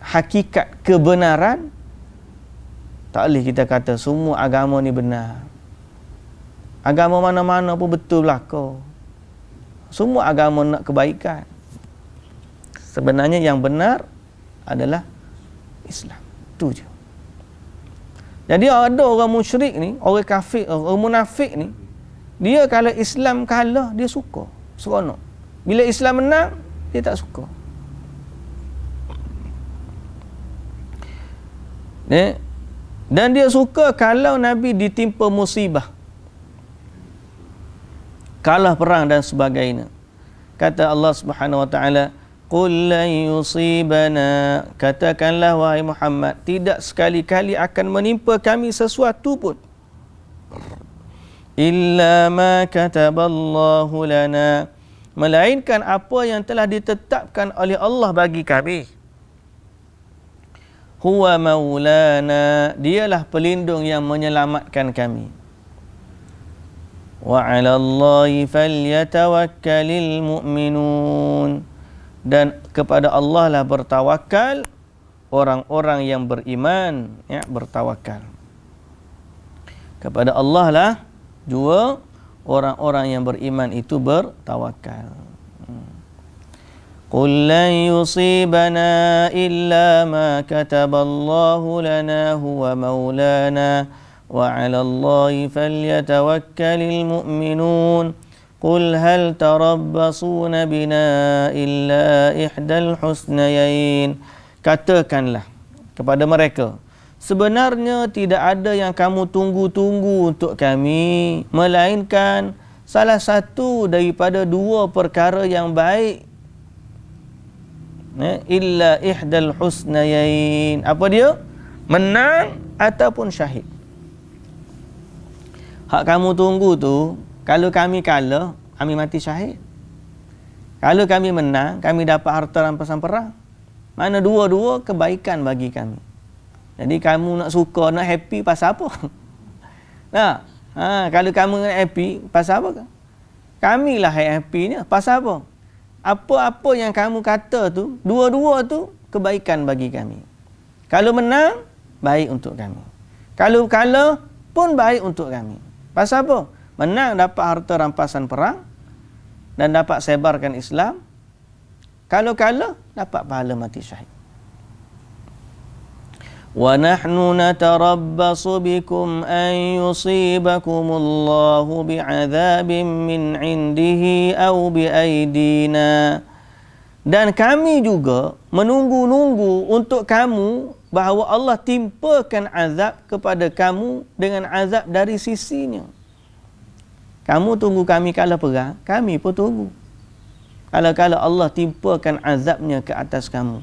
hakikat kebenaran tak boleh kita kata semua agama ni benar. Agama mana-mana pun betul lah berlaku. Semua agama nak kebaikan. Sebenarnya yang benar adalah Islam. Itu je. Jadi ada orang musyrik ni, orang kafir, orang munafik ni, dia kalau Islam kalah, dia suka. Seronok. Bila Islam menang, dia tak suka. Eh? Dan dia suka kalau Nabi ditimpa musibah kalah perang dan sebagainya. Kata Allah Subhanahu wa taala, "Qul lan yusibana." Katakanlah wahai Muhammad, tidak sekali-kali akan menimpa kami sesuatu pun. Illa ma kataballahu lana. Melainkan apa yang telah ditetapkan oleh Allah bagi kami. Huwa maulana. Dialah pelindung yang menyelamatkan kami. وعلى الله فليتوكل المؤمنون dan kepada Allah lah bertawakal orang-orang yang beriman ya bertawakal kepada Allah lah jua orang-orang yang beriman itu bertawakal Qul لَنْ يُصِيبَنَا illa ma كَتَبَ lana huwa maulana. وعلى الله فليتوكل المؤمنون قل هل تربصون بنا إلا إحدى الحسنيين katakanlah kepada mereka sebenarnya tidak ada yang kamu tunggu-tunggu untuk kami melainkan salah satu daripada dua perkara yang baik eh, illa ihdal husnayain apa dia menang ataupun syahid Hak kamu tunggu tu, kalau kami kalah, kami mati syahid. Kalau kami menang, kami dapat harta rampasan perang. Mana dua-dua kebaikan bagi kami. Jadi kamu nak suka, nak happy pasal apa? Nah, ha, kalau kamu nak happy, pasal apa? Kamilah yang happy ni, pasal apa? Apa-apa yang kamu kata tu, dua-dua tu kebaikan bagi kami. Kalau menang, baik untuk kami. Kalau kalah, pun baik untuk kami. Pasal apa? Menang dapat harta rampasan perang dan dapat sebarkan Islam. Kalau kalah dapat pahala mati syahid. Wa nahnu natarabbasu bikum an yusibakum Allah bi'adzabin min 'indihi aw bi'aydina. Dan kami juga menunggu-nunggu untuk kamu bahawa Allah timpakan azab kepada kamu dengan azab dari sisinya. Kamu tunggu kami kalah perang, kami pun tunggu. Kala-kala Allah timpakan azabnya ke atas kamu.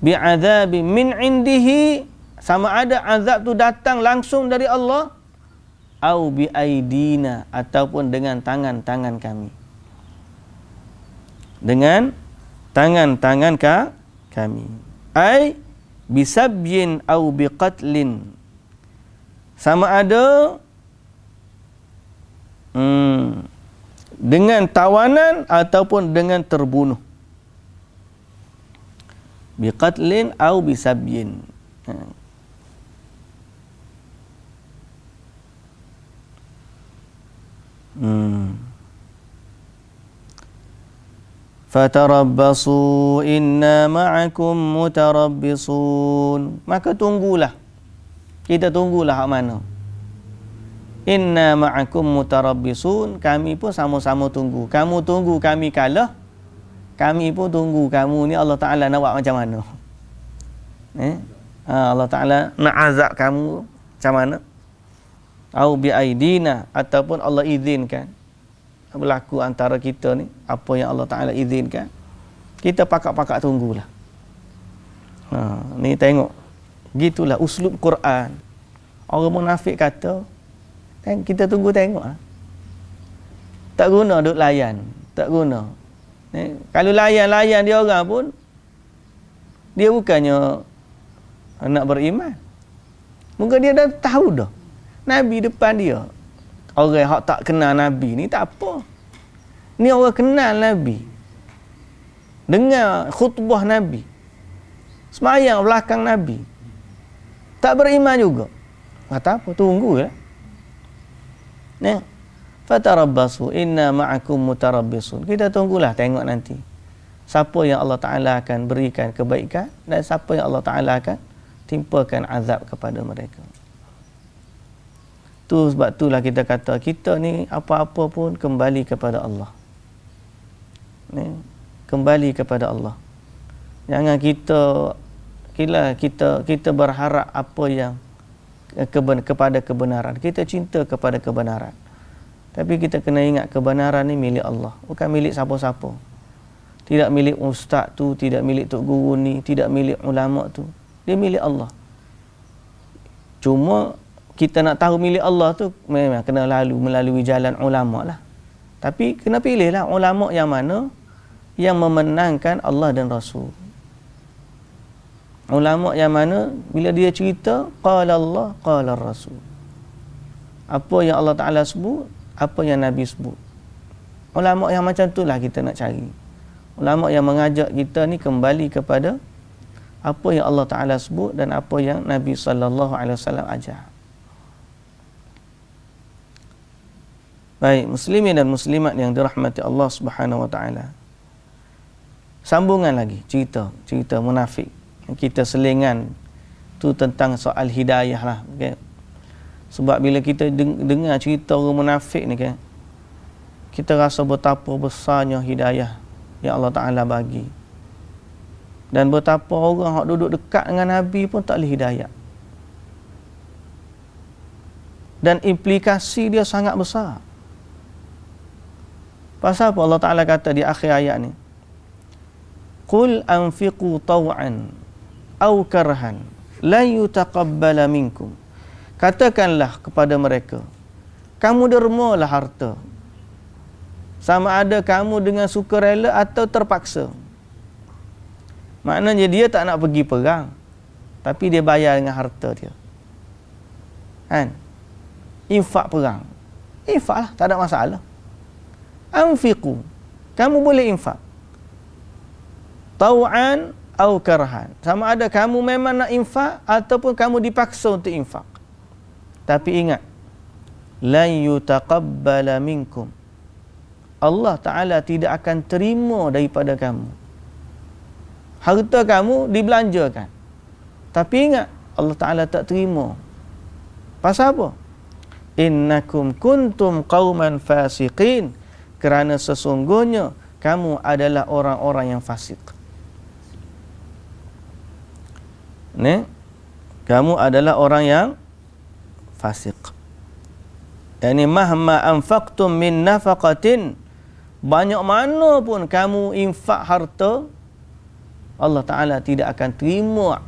Bi Bi'adzabi min indihi sama ada azab tu datang langsung dari Allah au bi aidina ataupun dengan tangan-tangan kami. Dengan tangan-tangan kami. Ai bisabyin au biqatlin sama ada hmm, dengan tawanan ataupun dengan terbunuh biqatlin au bisabyin ha. hmm. fatarabbasu inna ma'akum mutarabbisun maka tunggulah kita tunggulah hak mana inna ma'akum mutarabbisun kami pun sama-sama tunggu kamu tunggu kami kalah kami pun tunggu kamu ni Allah Taala nak buat macam mana eh ha, Allah Taala nak azab kamu macam mana au bi aidina ataupun Allah izinkan berlaku antara kita ni apa yang Allah Taala izinkan kita pakak-pakak tunggulah ha ni tengok gitulah uslub Quran orang munafik kata kita tunggu tengok lah. tak guna duk layan tak guna ni kalau layan-layan dia orang pun dia bukannya nak beriman mungkin dia dah tahu dah nabi depan dia orang yang tak kenal Nabi ni tak apa. Ni orang kenal Nabi. Dengar khutbah Nabi. Semayang belakang Nabi. Tak beriman juga. Kata apa? Tunggu ya. Ya. Fatarabbasu inna ma'akum mutarabbisun. Kita tunggulah tengok nanti. Siapa yang Allah Ta'ala akan berikan kebaikan dan siapa yang Allah Ta'ala akan timpakan azab kepada mereka. Tu sebab itulah kita kata kita ni apa-apa pun kembali kepada Allah. Ni kembali kepada Allah. Jangan kita kita kita, kita berharap apa yang eh, keben, kepada kebenaran. Kita cinta kepada kebenaran. Tapi kita kena ingat kebenaran ni milik Allah, bukan milik siapa-siapa. Tidak milik ustaz tu, tidak milik tok guru ni, tidak milik ulama tu. Dia milik Allah. Cuma kita nak tahu milik Allah tu memang kena lalu melalui jalan ulama lah. Tapi kena pilihlah ulama yang mana yang memenangkan Allah dan Rasul. Ulama yang mana bila dia cerita qala Allah qala Rasul. Apa yang Allah Taala sebut, apa yang Nabi sebut. Ulama yang macam tu lah kita nak cari. Ulama yang mengajak kita ni kembali kepada apa yang Allah Taala sebut dan apa yang Nabi sallallahu alaihi wasallam ajar. Baik, muslimin dan muslimat yang dirahmati Allah Subhanahu wa taala. Sambungan lagi cerita, cerita munafik. Kita selingan tu tentang soal hidayah lah. Okay. Sebab bila kita dengar cerita orang munafik ni kan, kita rasa betapa besarnya hidayah yang Allah Ta'ala bagi. Dan betapa orang yang duduk dekat dengan Nabi pun tak boleh hidayah. Dan implikasi dia sangat besar. Pasal apa Allah Ta'ala kata di akhir ayat ni? Qul anfiqu taw'an aw karhan la yutaqabbala minkum. Katakanlah kepada mereka, kamu dermalah harta. Sama ada kamu dengan suka rela atau terpaksa. Maknanya dia tak nak pergi perang. Tapi dia bayar dengan harta dia. Kan? Infak perang. Infak lah, tak ada masalah anfiqu kamu boleh infak tau'an atau karahan sama ada kamu memang nak infak ataupun kamu dipaksa untuk infak tapi ingat la yutaqabbala minkum Allah taala tidak akan terima daripada kamu harta kamu dibelanjakan tapi ingat Allah taala tak terima pasal apa innakum kuntum qauman fasiqin kerana sesungguhnya kamu adalah orang-orang yang fasik. Ne? Kamu adalah orang yang fasik. Yani mahma anfaqtum min nafaqatin banyak mana pun kamu infak harta Allah Taala tidak akan terima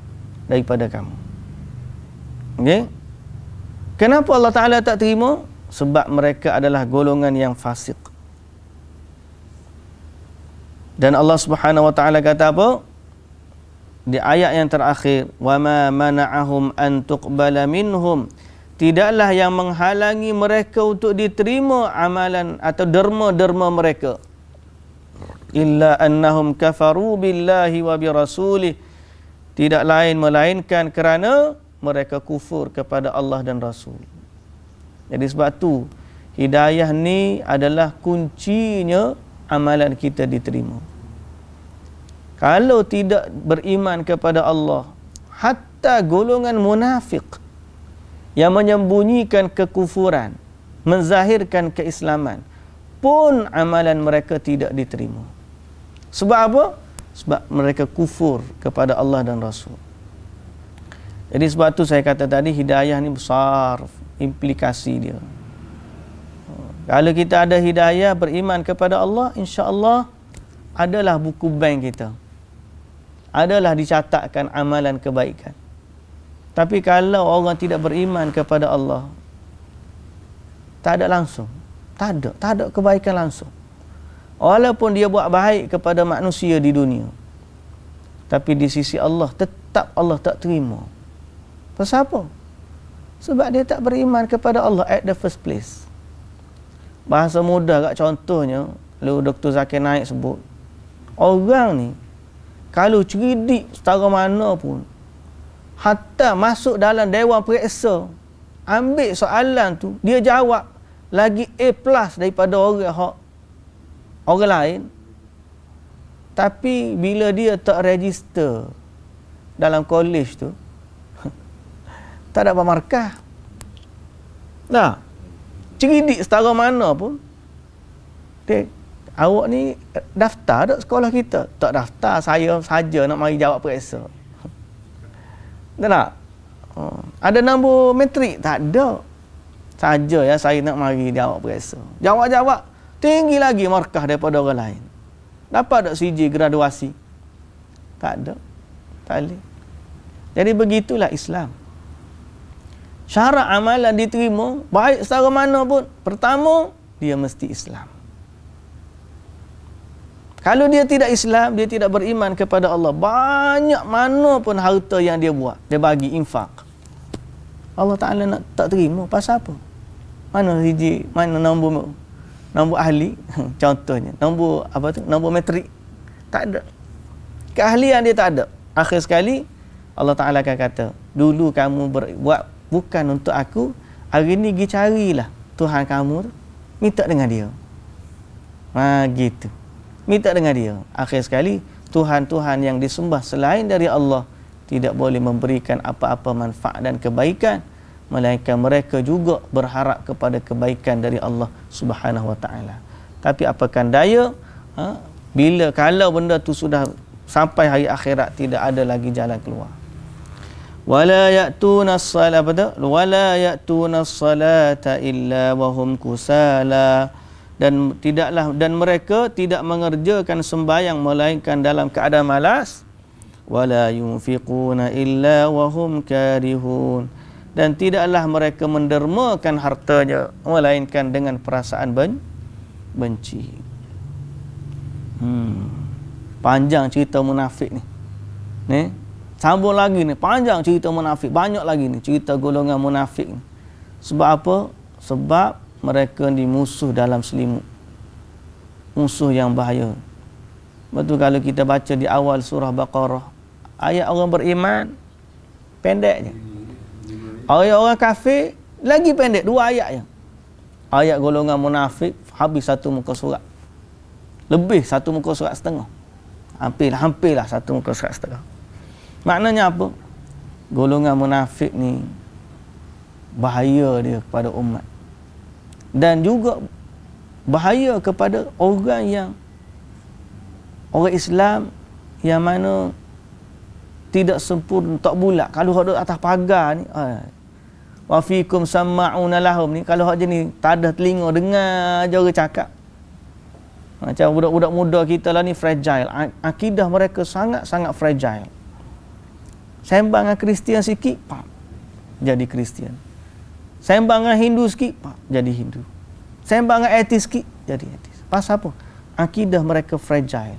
daripada kamu. Okey? Kenapa Allah Taala tak terima? Sebab mereka adalah golongan yang fasik. Dan Allah Subhanahu wa taala kata apa? Di ayat yang terakhir, "Wa ma mana'ahum an tuqbala minhum" Tidaklah yang menghalangi mereka untuk diterima amalan atau derma-derma mereka. Illa annahum kafaru billahi wa bi rasulih. Tidak lain melainkan kerana mereka kufur kepada Allah dan Rasul. Jadi sebab tu hidayah ni adalah kuncinya amalan kita diterima kalau tidak beriman kepada Allah hatta golongan munafik yang menyembunyikan kekufuran menzahirkan keislaman pun amalan mereka tidak diterima sebab apa sebab mereka kufur kepada Allah dan Rasul jadi sebab tu saya kata tadi hidayah ni besar implikasi dia kalau kita ada hidayah beriman kepada Allah insya-Allah adalah buku bank kita adalah dicatatkan amalan kebaikan. Tapi kalau orang tidak beriman kepada Allah, tak ada langsung. Tak ada, tak ada kebaikan langsung. Walaupun dia buat baik kepada manusia di dunia. Tapi di sisi Allah, tetap Allah tak terima. Sebab apa? Sebab dia tak beriman kepada Allah at the first place. Bahasa mudah kat contohnya, lalu Dr. Zakir Naik sebut, orang ni kalau ceridik setara mana pun hatta masuk dalam dewan periksa ambil soalan tu dia jawab lagi A plus daripada orang hak orang lain tapi bila dia tak register dalam kolej tu tak ada pemarkah nah ceridik setara mana pun dia awak ni daftar dok sekolah kita tak daftar saya saja nak mari jawab periksa tak nak oh. ada nombor metrik tak ada saja ya saya nak mari jawab periksa jawab-jawab tinggi lagi markah daripada orang lain dapat dok siji graduasi tak ada tak ada. jadi begitulah Islam syarat amalan diterima baik secara mana pun pertama dia mesti Islam kalau dia tidak Islam, dia tidak beriman kepada Allah. Banyak mana pun harta yang dia buat, dia bagi infak. Allah Taala nak tak terima pasal apa? Mana hiji, mana nombor nombor ahli contohnya, nombor apa tu? Nombor matrik Tak ada. Keahlian dia tak ada. Akhir sekali Allah Taala akan kata, "Dulu kamu buat bukan untuk aku, hari ini pergi carilah Tuhan kamu minta dengan dia." Ha gitu minta dengan dia. Akhir sekali, Tuhan-Tuhan yang disembah selain dari Allah, tidak boleh memberikan apa-apa manfaat dan kebaikan, melainkan mereka juga berharap kepada kebaikan dari Allah Subhanahu SWT. Tapi apakan daya, ha? bila kalau benda tu sudah sampai hari akhirat, tidak ada lagi jalan keluar. Wala ya'tuna salat, apa tu? Wala ya'tuna salata illa wahum kusalah dan tidaklah dan mereka tidak mengerjakan sembahyang melainkan dalam keadaan malas wala yunfiquna illa wa hum karihun dan tidaklah mereka mendermakan hartanya melainkan dengan perasaan ben, benci hmm. panjang cerita munafik ni ni sambung lagi ni panjang cerita munafik banyak lagi ni cerita golongan munafik ni. sebab apa sebab mereka ni musuh dalam selimut musuh yang bahaya betul kalau kita baca di awal surah Baqarah ayat orang beriman pendeknya. ayat orang kafir lagi pendek dua ayat je ayat golongan munafik habis satu muka surat lebih satu muka surat setengah hampir hampirlah satu muka surat setengah maknanya apa golongan munafik ni bahaya dia kepada umat dan juga bahaya kepada orang yang orang Islam yang mana tidak sempurna tak bulat kalau hak atas pagar ni ha. wa fikum sama'un lahum ni kalau hak ni, tak ada telinga dengar je orang cakap macam budak-budak muda kita lah ni fragile akidah mereka sangat-sangat fragile sembang dengan Kristian sikit pam jadi Kristian Sembang dengan Hindu sikit, jadi Hindu. Sembang dengan etis sikit, jadi etis. Pasal apa? Akidah mereka fragile.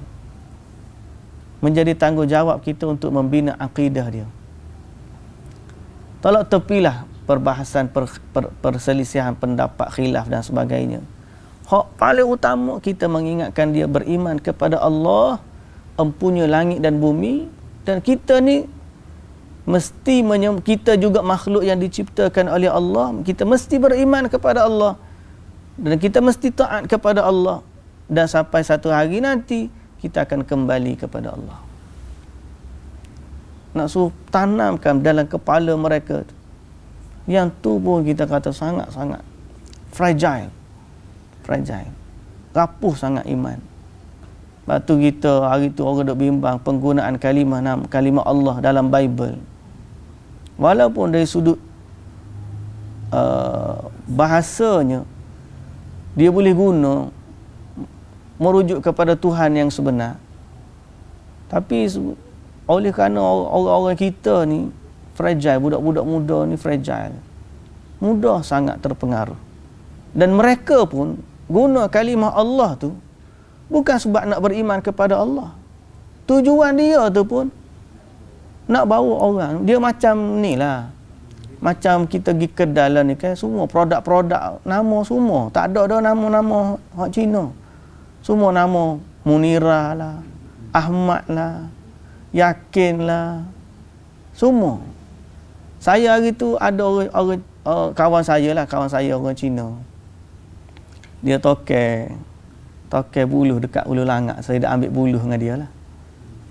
Menjadi tanggungjawab kita untuk membina akidah dia. Tolak tepilah perbahasan per, per, perselisihan pendapat khilaf dan sebagainya. Hak paling utama kita mengingatkan dia beriman kepada Allah, empunya langit dan bumi, dan kita ni mesti kita juga makhluk yang diciptakan oleh Allah kita mesti beriman kepada Allah dan kita mesti taat kepada Allah dan sampai satu hari nanti kita akan kembali kepada Allah nak suruh tanamkan dalam kepala mereka tu. yang tubuh kita kata sangat-sangat fragile fragile rapuh sangat iman Batu tu kita hari tu orang duk bimbang penggunaan kalimah nam kalimah Allah dalam Bible walaupun dari sudut uh, bahasanya dia boleh guna merujuk kepada Tuhan yang sebenar tapi oleh kerana orang-orang kita ni fragile, budak-budak muda ni fragile mudah sangat terpengaruh dan mereka pun guna kalimah Allah tu bukan sebab nak beriman kepada Allah tujuan dia tu pun nak bawa orang dia macam ni lah macam kita pergi kedala ni kan semua produk-produk nama semua tak ada dah nama-nama orang Cina semua nama Munira lah Ahmad lah Yakin lah semua saya hari tu ada orang, orang uh, kawan saya lah kawan saya orang Cina dia tokek tokek buluh dekat ulu langak saya dah ambil buluh dengan dia lah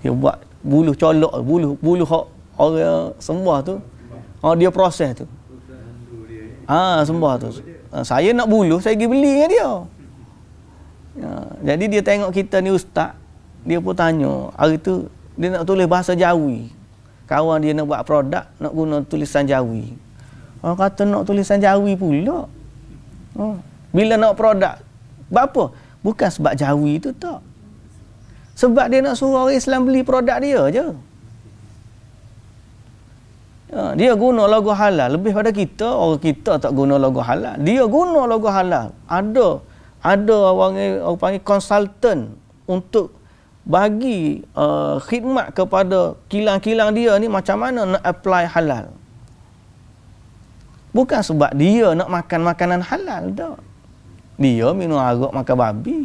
dia buat bulu colok bulu bulu hak orang sembah tu oh dia proses tu ah sembah tu ha, saya nak bulu saya pergi beli dengan dia ha, jadi dia tengok kita ni ustaz dia pun tanya hari tu dia nak tulis bahasa jawi kawan dia nak buat produk nak guna tulisan jawi orang oh, kata nak tulisan jawi pula oh, bila nak produk berapa bukan sebab jawi tu tak sebab dia nak suruh orang Islam beli produk dia je. Ya, dia guna logo halal. Lebih pada kita, orang kita tak guna logo halal. Dia guna logo halal. Ada ada orang, orang panggil konsultan untuk bagi uh, khidmat kepada kilang-kilang dia ni macam mana nak apply halal. Bukan sebab dia nak makan makanan halal tak. Dia minum arak makan babi.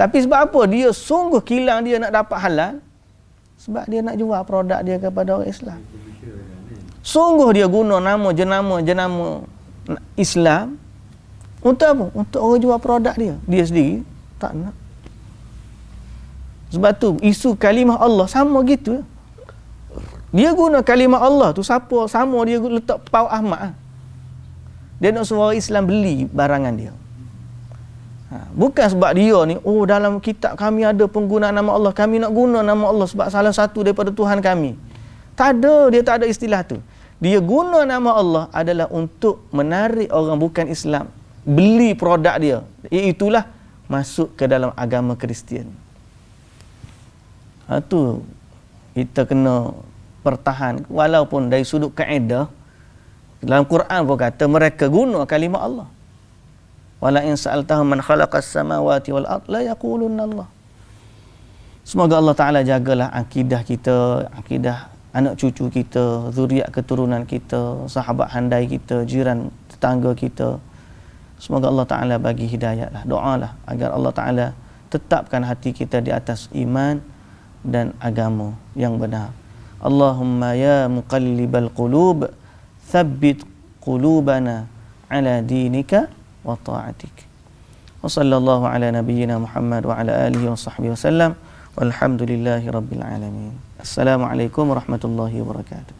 Tapi sebab apa? Dia sungguh kilang dia nak dapat halal. Sebab dia nak jual produk dia kepada orang Islam. Sungguh dia guna nama jenama-jenama Islam. Untuk apa? Untuk orang jual produk dia. Dia sendiri tak nak. Sebab tu isu kalimah Allah sama gitu. Dia guna kalimah Allah tu siapa sama dia letak pau Ahmad. Ah. Dia nak suruh Islam beli barangan dia. Ha, bukan sebab dia ni, oh dalam kitab kami ada penggunaan nama Allah, kami nak guna nama Allah sebab salah satu daripada Tuhan kami. Tak ada, dia tak ada istilah tu. Dia guna nama Allah adalah untuk menarik orang bukan Islam. Beli produk dia. Ya, itulah masuk ke dalam agama Kristian. Itu ha, kita kena pertahan. Walaupun dari sudut kaedah, dalam Quran pun kata mereka guna kalimah Allah wala in sa'altahum man khalaqas samawati wal ard la yaqulunna Allah Semoga Allah Ta'ala jagalah akidah kita, akidah anak cucu kita, zuriat keturunan kita, sahabat handai kita, jiran tetangga kita. Semoga Allah Ta'ala bagi hidayatlah, doalah agar Allah Ta'ala tetapkan hati kita di atas iman dan agama yang benar. Allahumma ya muqallibal qulub, thabbit qulubana ala dinika وطاعتك وصلى الله على نبينا محمد وعلى آله وصحبه وسلم والحمد لله رب العالمين السلام عليكم ورحمة الله وبركاته